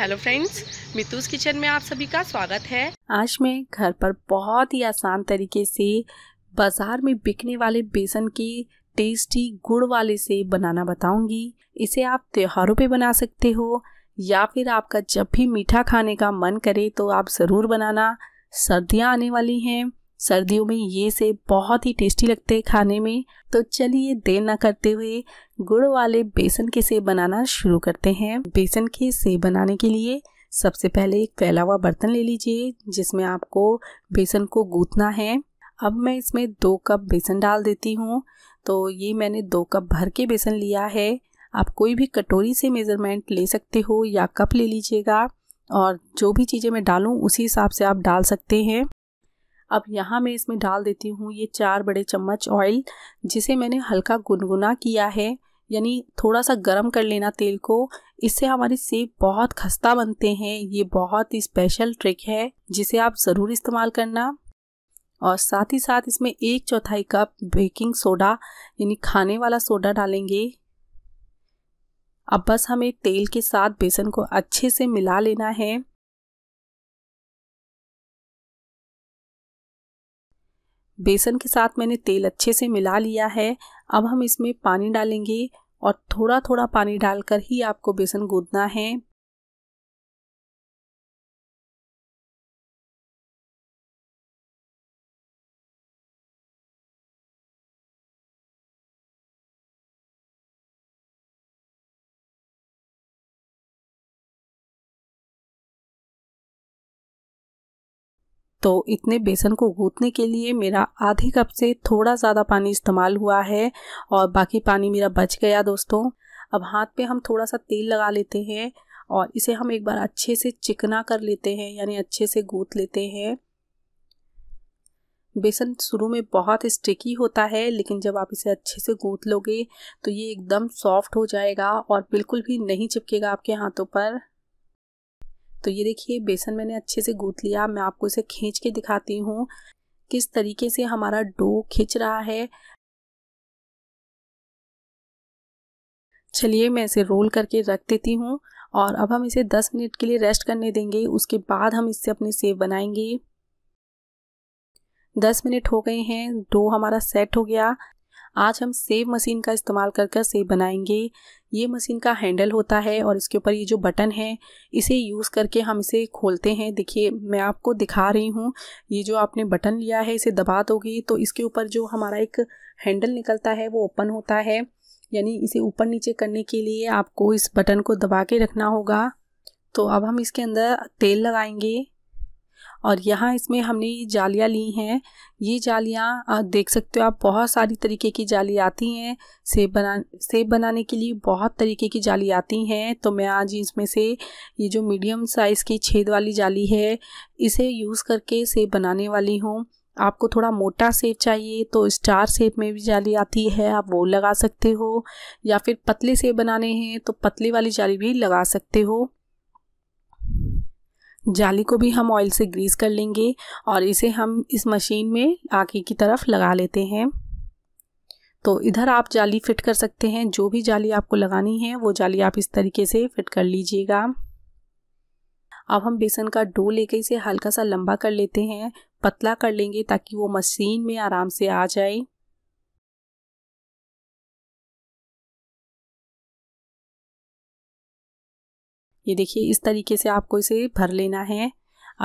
hello friends मितूस kitchen में आप सभी का स्वागत है आज मैं घर पर बहुत ही आसान तरीके से बाजार में बिकने वाले बेसन के टेस्टी गुड़ वाले से बनाना बताऊंगी इसे आप त्योहारों पे बना सकते हो या फिर आपका जब भी मीठा खाने का मन करे तो आप ज़रूर बनाना सर्दियाँ आने वाली हैं सर्दियों में ये सेब बहुत ही टेस्टी लगते हैं खाने में तो चलिए देर ना करते हुए गुड़ वाले बेसन के सेब बनाना शुरू करते हैं बेसन के सेब बनाने के लिए सबसे पहले एक फैला हुआ बर्तन ले लीजिए जिसमें आपको बेसन को गूथना है अब मैं इसमें दो कप बेसन डाल देती हूँ तो ये मैंने दो कप भर के बेसन लिया है आप कोई भी कटोरी से मेज़रमेंट ले सकते हो या कप ले लीजिएगा और जो भी चीज़ें मैं डालूँ उसी हिसाब से आप डाल सकते हैं अब यहाँ मैं इसमें डाल देती हूँ ये चार बड़े चम्मच ऑयल जिसे मैंने हल्का गुनगुना किया है यानी थोड़ा सा गर्म कर लेना तेल को इससे हमारे सेब बहुत खस्ता बनते हैं ये बहुत ही स्पेशल ट्रिक है जिसे आप ज़रूर इस्तेमाल करना और साथ ही साथ इसमें एक चौथाई कप बेकिंग सोडा यानी खाने वाला सोडा डालेंगे अब बस हमें तेल के साथ बेसन को अच्छे से मिला लेना है बेसन के साथ मैंने तेल अच्छे से मिला लिया है अब हम इसमें पानी डालेंगे और थोड़ा थोड़ा पानी डालकर ही आपको बेसन गूंदना है तो इतने बेसन को गूंथने के लिए मेरा आधे कप से थोड़ा ज़्यादा पानी इस्तेमाल हुआ है और बाकी पानी मेरा बच गया दोस्तों अब हाथ पे हम थोड़ा सा तेल लगा लेते हैं और इसे हम एक बार अच्छे से चिकना कर लेते हैं यानी अच्छे से गूंथ लेते हैं बेसन शुरू में बहुत स्टिकी होता है लेकिन जब आप इसे अच्छे से गूंथ लोगे तो ये एकदम सॉफ्ट हो जाएगा और बिल्कुल भी नहीं चिपकेगा आपके हाथों पर तो ये देखिए बेसन मैंने अच्छे से गूंथ लिया मैं आपको इसे खींच के दिखाती हूँ किस तरीके से हमारा डो खींच रहा है चलिए मैं इसे रोल करके रख देती हूँ और अब हम इसे 10 मिनट के लिए रेस्ट करने देंगे उसके बाद हम इससे अपनी सेव बनाएंगे 10 मिनट हो गए हैं डो हमारा सेट हो गया आज हम सेव मशीन का इस्तेमाल कर कर सेव बनाएंगे ये मशीन का हैंडल होता है और इसके ऊपर ये जो बटन है इसे यूज़ करके हम इसे खोलते हैं देखिए मैं आपको दिखा रही हूँ ये जो आपने बटन लिया है इसे दबा दोगी तो इसके ऊपर जो हमारा एक हैंडल निकलता है वो ओपन होता है यानी इसे ऊपर नीचे करने के लिए आपको इस बटन को दबा के रखना होगा तो अब हम इसके अंदर तेल लगाएंगे और यहाँ इसमें हमने ये जालियाँ ली हैं ये जालियाँ देख सकते हो आप बहुत सारी तरीके की जाली आती हैं सेब बना सेब बनाने के लिए बहुत तरीके की जाली आती हैं तो मैं आज इसमें से ये जो मीडियम साइज़ की छेद वाली जाली है इसे यूज़ करके सेब बनाने वाली हूँ आपको थोड़ा मोटा सेब चाहिए तो स्टार सेब में भी जाली आती है आप वो लगा सकते हो या फिर पतले सेब बनाने हैं तो पतले वाली जाली भी लगा सकते हो जाली को भी हम ऑयल से ग्रीस कर लेंगे और इसे हम इस मशीन में आगे की तरफ लगा लेते हैं तो इधर आप जाली फिट कर सकते हैं जो भी जाली आपको लगानी है वो जाली आप इस तरीके से फिट कर लीजिएगा अब हम बेसन का डो लेके इसे हल्का सा लंबा कर लेते हैं पतला कर लेंगे ताकि वो मशीन में आराम से आ जाए ये देखिए इस तरीके से आपको इसे भर लेना है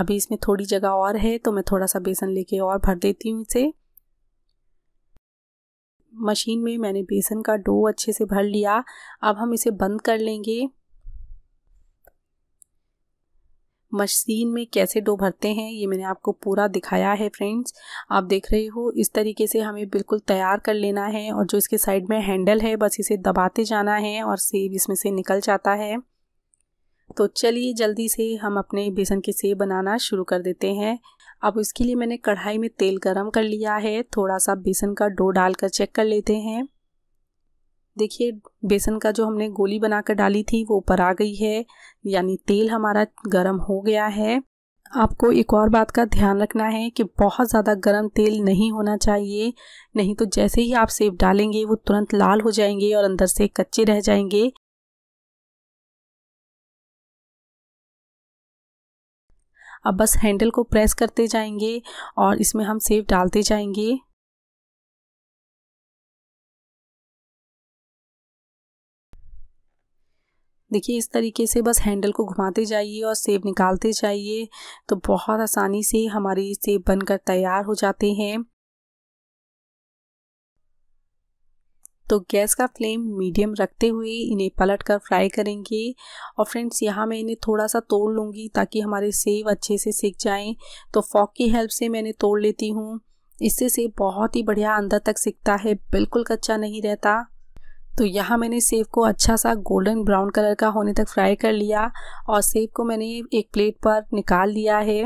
अभी इसमें थोड़ी जगह और है तो मैं थोड़ा सा बेसन लेके और भर देती हूँ इसे मशीन में मैंने बेसन का डो अच्छे से भर लिया अब हम इसे बंद कर लेंगे मशीन में कैसे डो भरते हैं ये मैंने आपको पूरा दिखाया है फ्रेंड्स आप देख रहे हो इस तरीके से हमें बिल्कुल तैयार कर लेना है और जो इसके साइड में हैंडल है बस इसे दबाते जाना है और सेब इसमें से निकल जाता है तो चलिए जल्दी से हम अपने बेसन के सेब बनाना शुरू कर देते हैं अब इसके लिए मैंने कढ़ाई में तेल गरम कर लिया है थोड़ा सा बेसन का डो डालकर चेक कर लेते हैं देखिए बेसन का जो हमने गोली बनाकर डाली थी वो ऊपर आ गई है यानी तेल हमारा गर्म हो गया है आपको एक और बात का ध्यान रखना है कि बहुत ज़्यादा गर्म तेल नहीं होना चाहिए नहीं तो जैसे ही आप सेब डालेंगे वो तुरंत लाल हो जाएंगे और अंदर से कच्चे रह जाएंगे अब बस हैंडल को प्रेस करते जाएंगे और इसमें हम सेब डालते जाएंगे देखिए इस तरीके से बस हैंडल को घुमाते जाइए और सेब निकालते जाइए तो बहुत आसानी से हमारे सेब बनकर तैयार हो जाते हैं तो गैस का फ्लेम मीडियम रखते हुए इन्हें पलट कर फ्राई करेंगे और फ्रेंड्स यहाँ मैं इन्हें थोड़ा सा तोड़ लूँगी ताकि हमारे सेब अच्छे से सीख जाएं तो फॉक की हेल्प से मैंने तोड़ लेती हूँ इससे सेब बहुत ही बढ़िया अंदर तक सीखता है बिल्कुल कच्चा नहीं रहता तो यहाँ मैंने सेब को अच्छा सा गोल्डन ब्राउन कलर का होने तक फ्राई कर लिया और सेब को मैंने एक प्लेट पर निकाल लिया है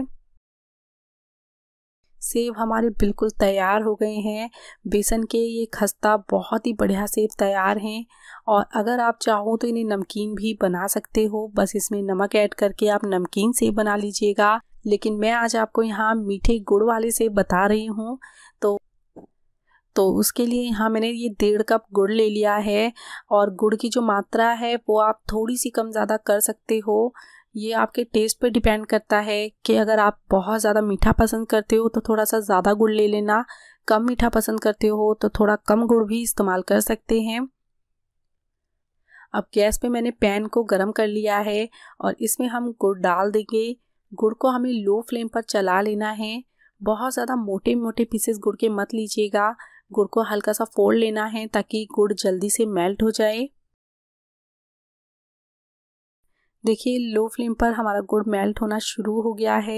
सेब हमारे बिल्कुल तैयार हो गए हैं बेसन के ये खस्ता बहुत ही बढ़िया सेब तैयार हैं और अगर आप चाहो तो इन्हें नमकीन भी बना सकते हो बस इसमें नमक ऐड करके आप नमकीन सेब बना लीजिएगा लेकिन मैं आज आपको यहाँ मीठे गुड़ वाले सेब बता रही हूँ तो तो उसके लिए यहाँ मैंने ये डेढ़ कप गुड़ ले लिया है और गुड़ की जो मात्रा है वो आप थोड़ी सी कम ज़्यादा कर सकते हो ये आपके टेस्ट पे डिपेंड करता है कि अगर आप बहुत ज़्यादा मीठा पसंद करते हो तो थोड़ा सा ज़्यादा गुड़ ले लेना कम मीठा पसंद करते हो तो थोड़ा कम गुड़ भी इस्तेमाल कर सकते हैं अब गैस पे मैंने पैन को गर्म कर लिया है और इसमें हम गुड़ डाल देंगे गुड़ को हमें लो फ्लेम पर चला लेना है बहुत ज़्यादा मोटे मोटे पीसेस गुड़ के मत लीजिएगा गुड़ को हल्का सा फोड़ लेना है ताकि गुड़ जल्दी से मेल्ट हो जाए देखिए लो फ्लेम पर हमारा गुड़ मेल्ट होना शुरू हो गया है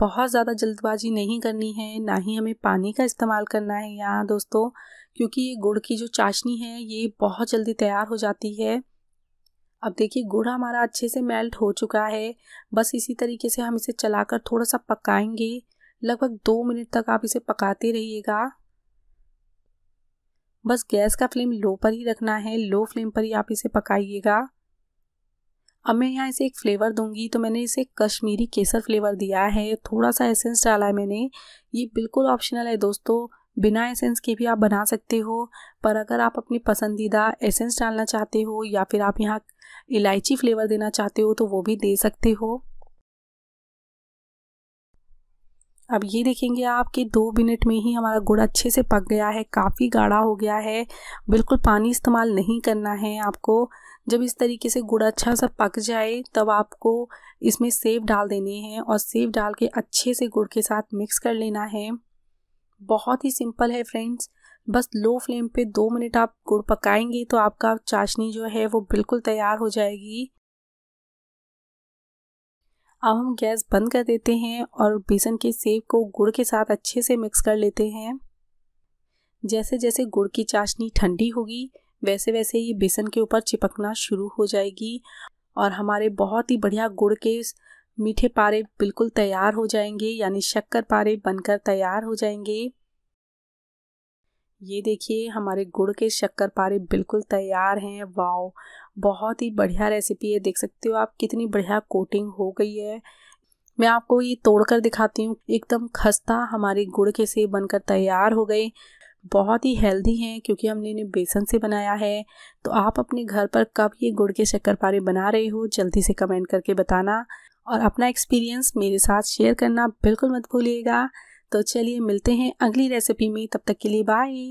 बहुत ज़्यादा जल्दबाजी नहीं करनी है ना ही हमें पानी का इस्तेमाल करना है यहाँ दोस्तों क्योंकि ये गुड़ की जो चाशनी है ये बहुत जल्दी तैयार हो जाती है अब देखिए गुड़ हमारा अच्छे से मेल्ट हो चुका है बस इसी तरीके से हम इसे चलाकर थोड़ा सा पकाएंगे लगभग दो मिनट तक आप इसे पकाते रहिएगा बस गैस का फ्लेम लो पर ही रखना है लो फ्लेम पर ही आप इसे पकाइएगा अब मैं यहाँ इसे एक फ्लेवर दूंगी तो मैंने इसे कश्मीरी केसर फ्लेवर दिया है थोड़ा सा एसेंस डाला है मैंने ये बिल्कुल ऑप्शनल है दोस्तों बिना एसेंस के भी आप बना सकते हो पर अगर आप अपनी पसंदीदा एसेंस डालना चाहते हो या फिर आप यहाँ इलायची फ्लेवर देना चाहते हो तो वो भी दे सकते हो अब ये देखेंगे आप कि दो मिनट में ही हमारा गुड़ अच्छे से पक गया है काफ़ी गाढ़ा हो गया है बिल्कुल पानी इस्तेमाल नहीं करना है आपको जब इस तरीके से गुड़ अच्छा सा पक जाए तब आपको इसमें सेब डाल देने हैं और सेब डाल के अच्छे से गुड़ के साथ मिक्स कर लेना है बहुत ही सिंपल है फ्रेंड्स बस लो फ्लेम पे दो मिनट आप गुड़ पकाएंगे तो आपका चाशनी जो है वो बिल्कुल तैयार हो जाएगी अब हम गैस बंद कर देते हैं और बेसन के सेब को गुड़ के साथ अच्छे से मिक्स कर लेते हैं जैसे जैसे गुड़ की चाशनी ठंडी होगी वैसे वैसे ये बेसन के ऊपर चिपकना शुरू हो जाएगी और हमारे बहुत ही बढ़िया गुड़ के मीठे पारे बिल्कुल तैयार हो जाएंगे यानी शक्कर पारे बनकर तैयार हो जाएंगे ये देखिए हमारे गुड़ के शक्कर पारे बिल्कुल तैयार हैं वाओ बहुत ही बढ़िया रेसिपी है देख सकते हो आप कितनी बढ़िया कोटिंग हो गई है मैं आपको ये तोड़कर दिखाती हूँ एकदम खस्ता हमारे गुड़ के से बनकर तैयार हो गए बहुत ही हेल्दी हैं क्योंकि हमने इन्हें बेसन से बनाया है तो आप अपने घर पर कब ये गुड़ के शक्कर पारे बना रहे हो जल्दी से कमेंट करके बताना और अपना एक्सपीरियंस मेरे साथ शेयर करना बिल्कुल मत भूलिएगा तो चलिए मिलते हैं अगली रेसिपी में तब तक के लिए बाय